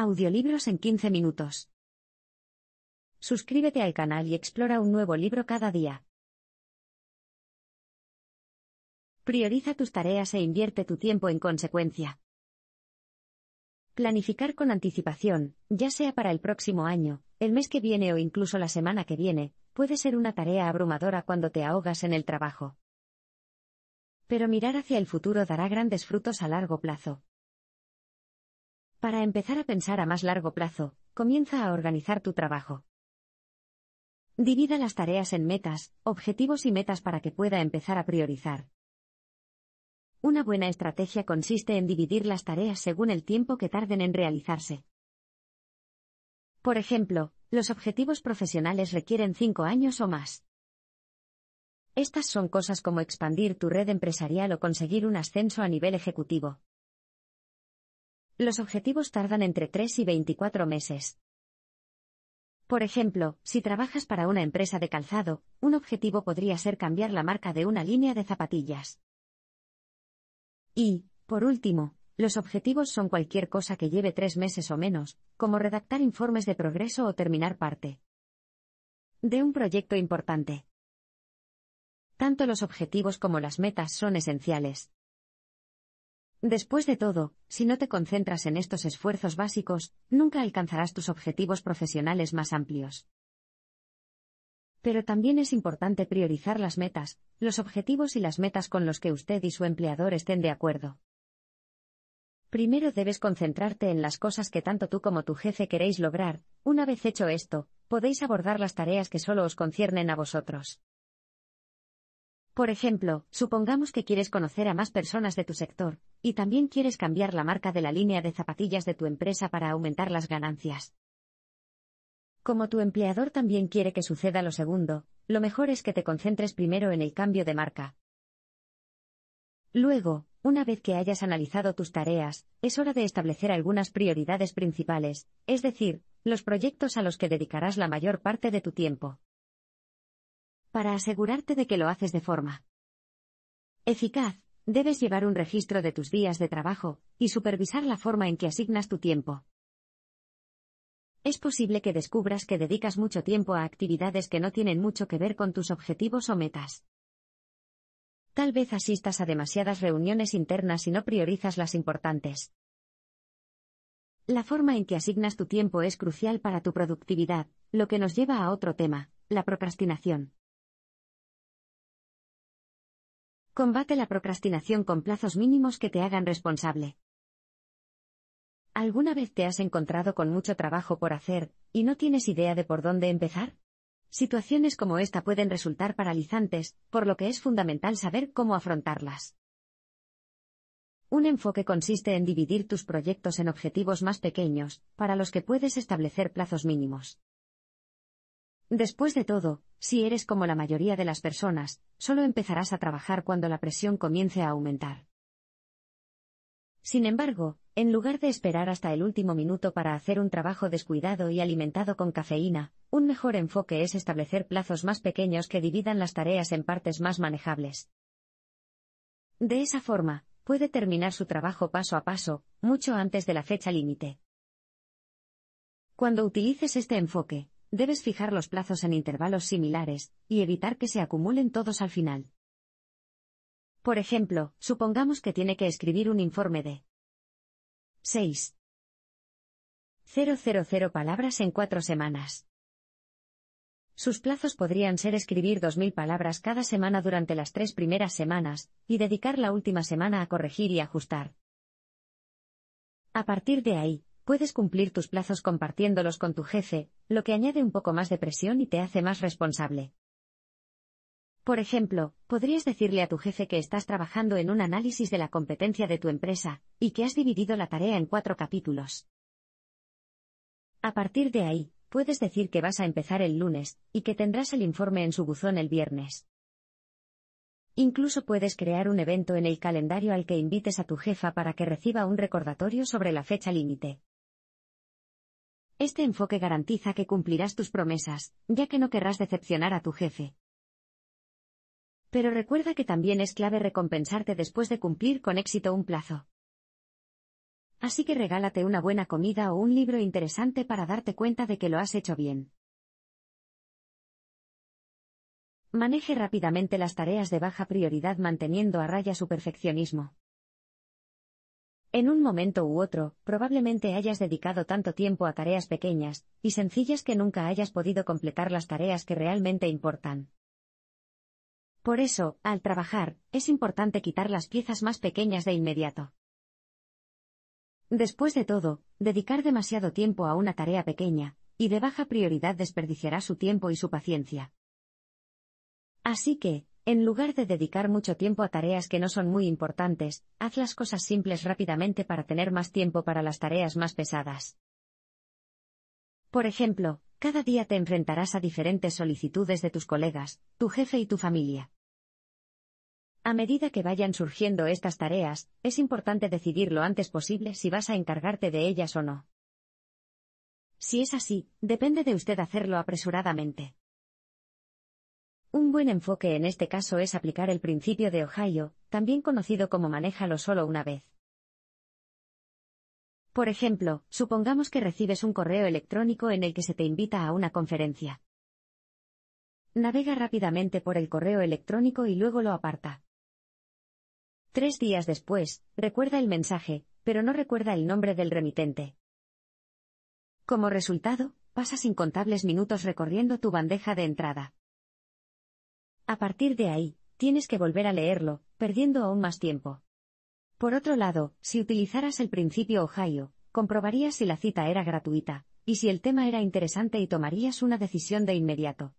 Audiolibros en 15 minutos. Suscríbete al canal y explora un nuevo libro cada día. Prioriza tus tareas e invierte tu tiempo en consecuencia. Planificar con anticipación, ya sea para el próximo año, el mes que viene o incluso la semana que viene, puede ser una tarea abrumadora cuando te ahogas en el trabajo. Pero mirar hacia el futuro dará grandes frutos a largo plazo. Para empezar a pensar a más largo plazo, comienza a organizar tu trabajo. Divida las tareas en metas, objetivos y metas para que pueda empezar a priorizar. Una buena estrategia consiste en dividir las tareas según el tiempo que tarden en realizarse. Por ejemplo, los objetivos profesionales requieren cinco años o más. Estas son cosas como expandir tu red empresarial o conseguir un ascenso a nivel ejecutivo. Los objetivos tardan entre 3 y 24 meses. Por ejemplo, si trabajas para una empresa de calzado, un objetivo podría ser cambiar la marca de una línea de zapatillas. Y, por último, los objetivos son cualquier cosa que lleve tres meses o menos, como redactar informes de progreso o terminar parte de un proyecto importante. Tanto los objetivos como las metas son esenciales. Después de todo, si no te concentras en estos esfuerzos básicos, nunca alcanzarás tus objetivos profesionales más amplios. Pero también es importante priorizar las metas, los objetivos y las metas con los que usted y su empleador estén de acuerdo. Primero debes concentrarte en las cosas que tanto tú como tu jefe queréis lograr. Una vez hecho esto, podéis abordar las tareas que solo os conciernen a vosotros. Por ejemplo, supongamos que quieres conocer a más personas de tu sector, y también quieres cambiar la marca de la línea de zapatillas de tu empresa para aumentar las ganancias. Como tu empleador también quiere que suceda lo segundo, lo mejor es que te concentres primero en el cambio de marca. Luego, una vez que hayas analizado tus tareas, es hora de establecer algunas prioridades principales, es decir, los proyectos a los que dedicarás la mayor parte de tu tiempo para asegurarte de que lo haces de forma eficaz. Debes llevar un registro de tus días de trabajo y supervisar la forma en que asignas tu tiempo. Es posible que descubras que dedicas mucho tiempo a actividades que no tienen mucho que ver con tus objetivos o metas. Tal vez asistas a demasiadas reuniones internas y no priorizas las importantes. La forma en que asignas tu tiempo es crucial para tu productividad, lo que nos lleva a otro tema, la procrastinación. Combate la procrastinación con plazos mínimos que te hagan responsable. ¿Alguna vez te has encontrado con mucho trabajo por hacer, y no tienes idea de por dónde empezar? Situaciones como esta pueden resultar paralizantes, por lo que es fundamental saber cómo afrontarlas. Un enfoque consiste en dividir tus proyectos en objetivos más pequeños, para los que puedes establecer plazos mínimos. Después de todo, si eres como la mayoría de las personas, solo empezarás a trabajar cuando la presión comience a aumentar. Sin embargo, en lugar de esperar hasta el último minuto para hacer un trabajo descuidado y alimentado con cafeína, un mejor enfoque es establecer plazos más pequeños que dividan las tareas en partes más manejables. De esa forma, puede terminar su trabajo paso a paso, mucho antes de la fecha límite. Cuando utilices este enfoque, Debes fijar los plazos en intervalos similares, y evitar que se acumulen todos al final. Por ejemplo, supongamos que tiene que escribir un informe de 6.000 palabras en cuatro semanas. Sus plazos podrían ser escribir 2.000 palabras cada semana durante las tres primeras semanas, y dedicar la última semana a corregir y ajustar. A partir de ahí, Puedes cumplir tus plazos compartiéndolos con tu jefe, lo que añade un poco más de presión y te hace más responsable. Por ejemplo, podrías decirle a tu jefe que estás trabajando en un análisis de la competencia de tu empresa, y que has dividido la tarea en cuatro capítulos. A partir de ahí, puedes decir que vas a empezar el lunes, y que tendrás el informe en su buzón el viernes. Incluso puedes crear un evento en el calendario al que invites a tu jefa para que reciba un recordatorio sobre la fecha límite. Este enfoque garantiza que cumplirás tus promesas, ya que no querrás decepcionar a tu jefe. Pero recuerda que también es clave recompensarte después de cumplir con éxito un plazo. Así que regálate una buena comida o un libro interesante para darte cuenta de que lo has hecho bien. Maneje rápidamente las tareas de baja prioridad manteniendo a raya su perfeccionismo. En un momento u otro, probablemente hayas dedicado tanto tiempo a tareas pequeñas y sencillas que nunca hayas podido completar las tareas que realmente importan. Por eso, al trabajar, es importante quitar las piezas más pequeñas de inmediato. Después de todo, dedicar demasiado tiempo a una tarea pequeña, y de baja prioridad desperdiciará su tiempo y su paciencia. Así que, en lugar de dedicar mucho tiempo a tareas que no son muy importantes, haz las cosas simples rápidamente para tener más tiempo para las tareas más pesadas. Por ejemplo, cada día te enfrentarás a diferentes solicitudes de tus colegas, tu jefe y tu familia. A medida que vayan surgiendo estas tareas, es importante decidir lo antes posible si vas a encargarte de ellas o no. Si es así, depende de usted hacerlo apresuradamente. Un buen enfoque en este caso es aplicar el principio de Ohio, también conocido como manéjalo solo una vez. Por ejemplo, supongamos que recibes un correo electrónico en el que se te invita a una conferencia. Navega rápidamente por el correo electrónico y luego lo aparta. Tres días después, recuerda el mensaje, pero no recuerda el nombre del remitente. Como resultado, pasas incontables minutos recorriendo tu bandeja de entrada. A partir de ahí, tienes que volver a leerlo, perdiendo aún más tiempo. Por otro lado, si utilizaras el principio Ohio, comprobarías si la cita era gratuita, y si el tema era interesante y tomarías una decisión de inmediato.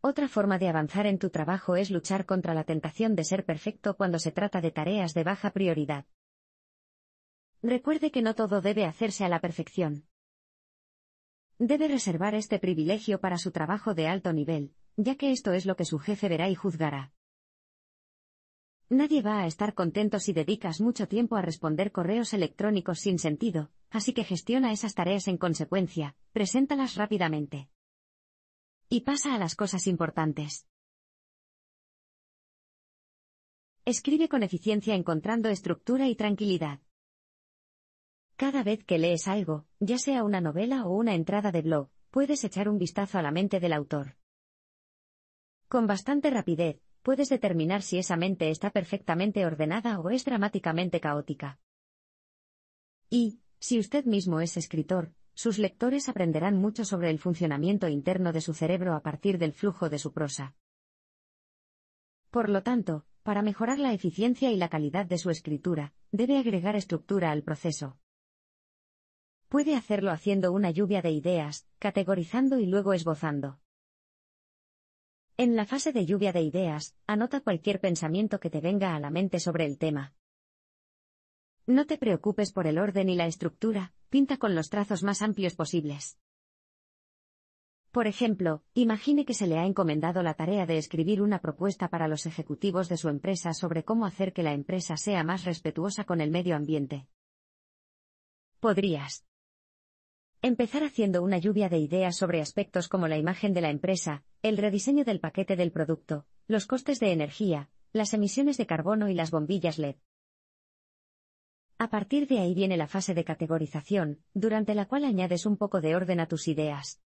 Otra forma de avanzar en tu trabajo es luchar contra la tentación de ser perfecto cuando se trata de tareas de baja prioridad. Recuerde que no todo debe hacerse a la perfección. Debe reservar este privilegio para su trabajo de alto nivel, ya que esto es lo que su jefe verá y juzgará. Nadie va a estar contento si dedicas mucho tiempo a responder correos electrónicos sin sentido, así que gestiona esas tareas en consecuencia, preséntalas rápidamente. Y pasa a las cosas importantes. Escribe con eficiencia encontrando estructura y tranquilidad. Cada vez que lees algo, ya sea una novela o una entrada de blog, puedes echar un vistazo a la mente del autor. Con bastante rapidez, puedes determinar si esa mente está perfectamente ordenada o es dramáticamente caótica. Y, si usted mismo es escritor, sus lectores aprenderán mucho sobre el funcionamiento interno de su cerebro a partir del flujo de su prosa. Por lo tanto, para mejorar la eficiencia y la calidad de su escritura, debe agregar estructura al proceso. Puede hacerlo haciendo una lluvia de ideas, categorizando y luego esbozando. En la fase de lluvia de ideas, anota cualquier pensamiento que te venga a la mente sobre el tema. No te preocupes por el orden y la estructura, pinta con los trazos más amplios posibles. Por ejemplo, imagine que se le ha encomendado la tarea de escribir una propuesta para los ejecutivos de su empresa sobre cómo hacer que la empresa sea más respetuosa con el medio ambiente. Podrías Empezar haciendo una lluvia de ideas sobre aspectos como la imagen de la empresa, el rediseño del paquete del producto, los costes de energía, las emisiones de carbono y las bombillas LED. A partir de ahí viene la fase de categorización, durante la cual añades un poco de orden a tus ideas.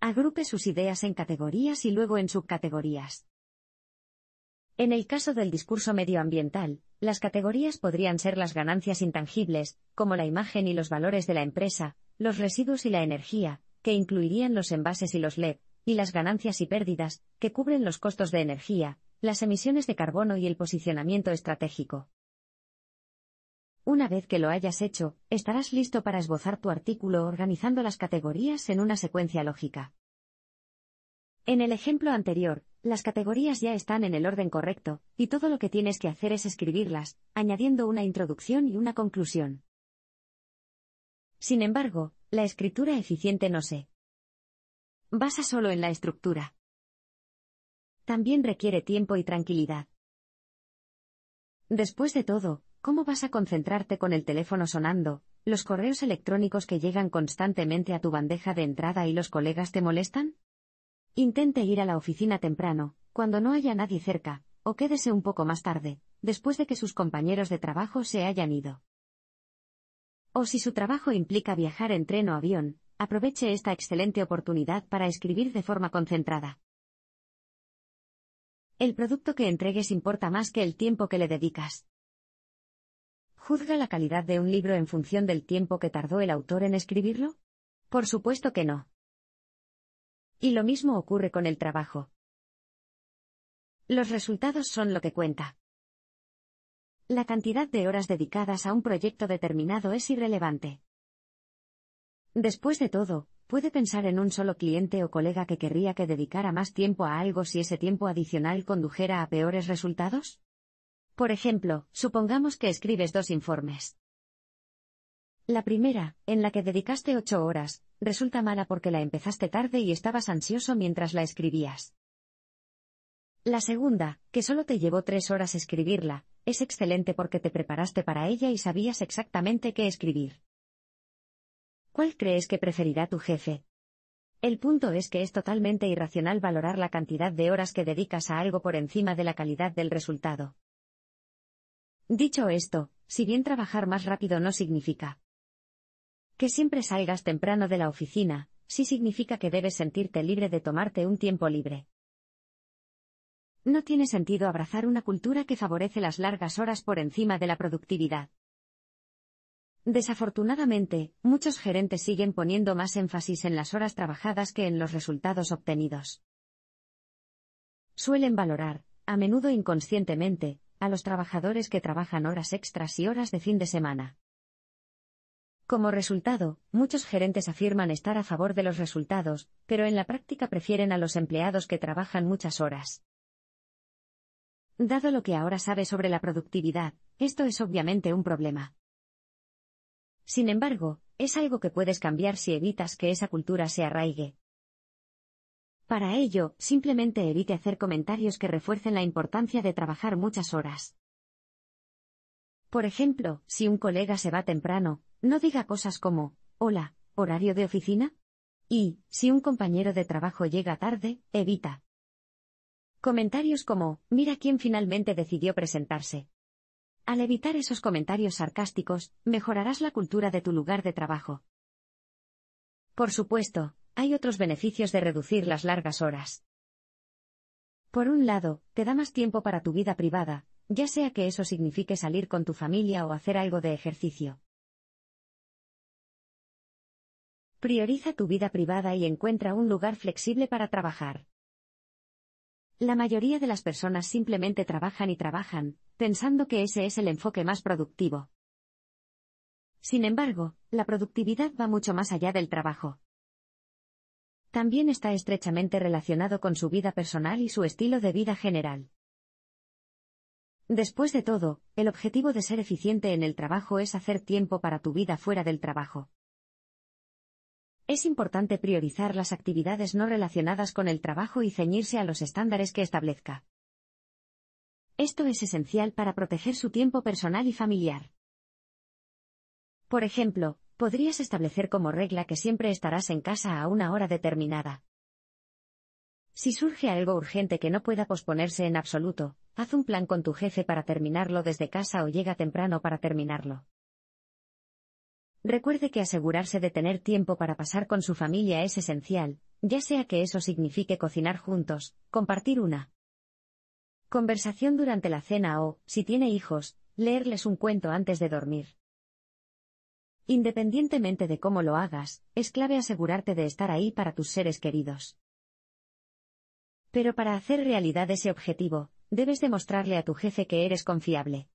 Agrupe sus ideas en categorías y luego en subcategorías. En el caso del discurso medioambiental, las categorías podrían ser las ganancias intangibles, como la imagen y los valores de la empresa, los residuos y la energía, que incluirían los envases y los LED, y las ganancias y pérdidas, que cubren los costos de energía, las emisiones de carbono y el posicionamiento estratégico. Una vez que lo hayas hecho, estarás listo para esbozar tu artículo organizando las categorías en una secuencia lógica. En el ejemplo anterior, las categorías ya están en el orden correcto, y todo lo que tienes que hacer es escribirlas, añadiendo una introducción y una conclusión. Sin embargo, la escritura eficiente no se basa solo en la estructura. También requiere tiempo y tranquilidad. Después de todo, ¿cómo vas a concentrarte con el teléfono sonando, los correos electrónicos que llegan constantemente a tu bandeja de entrada y los colegas te molestan? Intente ir a la oficina temprano, cuando no haya nadie cerca, o quédese un poco más tarde, después de que sus compañeros de trabajo se hayan ido. O si su trabajo implica viajar en tren o avión, aproveche esta excelente oportunidad para escribir de forma concentrada. El producto que entregues importa más que el tiempo que le dedicas. ¿Juzga la calidad de un libro en función del tiempo que tardó el autor en escribirlo? Por supuesto que no. Y lo mismo ocurre con el trabajo. Los resultados son lo que cuenta. La cantidad de horas dedicadas a un proyecto determinado es irrelevante. Después de todo, puede pensar en un solo cliente o colega que querría que dedicara más tiempo a algo si ese tiempo adicional condujera a peores resultados? Por ejemplo, supongamos que escribes dos informes. La primera, en la que dedicaste ocho horas, resulta mala porque la empezaste tarde y estabas ansioso mientras la escribías. La segunda, que solo te llevó tres horas escribirla, es excelente porque te preparaste para ella y sabías exactamente qué escribir. ¿Cuál crees que preferirá tu jefe? El punto es que es totalmente irracional valorar la cantidad de horas que dedicas a algo por encima de la calidad del resultado. Dicho esto, si bien trabajar más rápido no significa que siempre salgas temprano de la oficina, sí significa que debes sentirte libre de tomarte un tiempo libre. No tiene sentido abrazar una cultura que favorece las largas horas por encima de la productividad. Desafortunadamente, muchos gerentes siguen poniendo más énfasis en las horas trabajadas que en los resultados obtenidos. Suelen valorar, a menudo inconscientemente, a los trabajadores que trabajan horas extras y horas de fin de semana. Como resultado, muchos gerentes afirman estar a favor de los resultados, pero en la práctica prefieren a los empleados que trabajan muchas horas. Dado lo que ahora sabe sobre la productividad, esto es obviamente un problema. Sin embargo, es algo que puedes cambiar si evitas que esa cultura se arraigue. Para ello, simplemente evite hacer comentarios que refuercen la importancia de trabajar muchas horas. Por ejemplo, si un colega se va temprano, no diga cosas como, hola, horario de oficina. Y, si un compañero de trabajo llega tarde, evita. Comentarios como, mira quién finalmente decidió presentarse. Al evitar esos comentarios sarcásticos, mejorarás la cultura de tu lugar de trabajo. Por supuesto, hay otros beneficios de reducir las largas horas. Por un lado, te da más tiempo para tu vida privada, ya sea que eso signifique salir con tu familia o hacer algo de ejercicio. Prioriza tu vida privada y encuentra un lugar flexible para trabajar. La mayoría de las personas simplemente trabajan y trabajan, pensando que ese es el enfoque más productivo. Sin embargo, la productividad va mucho más allá del trabajo. También está estrechamente relacionado con su vida personal y su estilo de vida general. Después de todo, el objetivo de ser eficiente en el trabajo es hacer tiempo para tu vida fuera del trabajo. Es importante priorizar las actividades no relacionadas con el trabajo y ceñirse a los estándares que establezca. Esto es esencial para proteger su tiempo personal y familiar. Por ejemplo, podrías establecer como regla que siempre estarás en casa a una hora determinada. Si surge algo urgente que no pueda posponerse en absoluto, haz un plan con tu jefe para terminarlo desde casa o llega temprano para terminarlo. Recuerde que asegurarse de tener tiempo para pasar con su familia es esencial, ya sea que eso signifique cocinar juntos, compartir una conversación durante la cena o, si tiene hijos, leerles un cuento antes de dormir. Independientemente de cómo lo hagas, es clave asegurarte de estar ahí para tus seres queridos. Pero para hacer realidad ese objetivo, debes demostrarle a tu jefe que eres confiable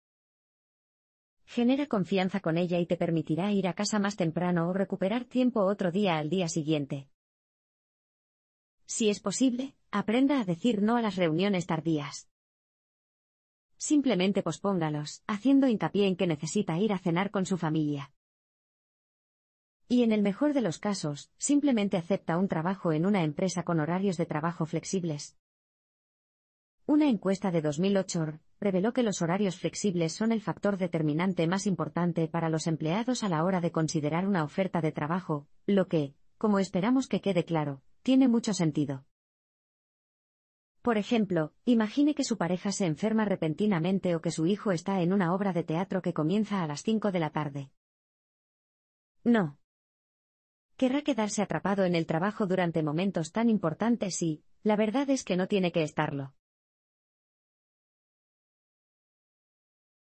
genera confianza con ella y te permitirá ir a casa más temprano o recuperar tiempo otro día al día siguiente. Si es posible, aprenda a decir no a las reuniones tardías. Simplemente pospóngalos, haciendo hincapié en que necesita ir a cenar con su familia. Y en el mejor de los casos, simplemente acepta un trabajo en una empresa con horarios de trabajo flexibles. Una encuesta de 2008 reveló que los horarios flexibles son el factor determinante más importante para los empleados a la hora de considerar una oferta de trabajo, lo que, como esperamos que quede claro, tiene mucho sentido. Por ejemplo, imagine que su pareja se enferma repentinamente o que su hijo está en una obra de teatro que comienza a las 5 de la tarde. No. Querrá quedarse atrapado en el trabajo durante momentos tan importantes y, la verdad es que no tiene que estarlo.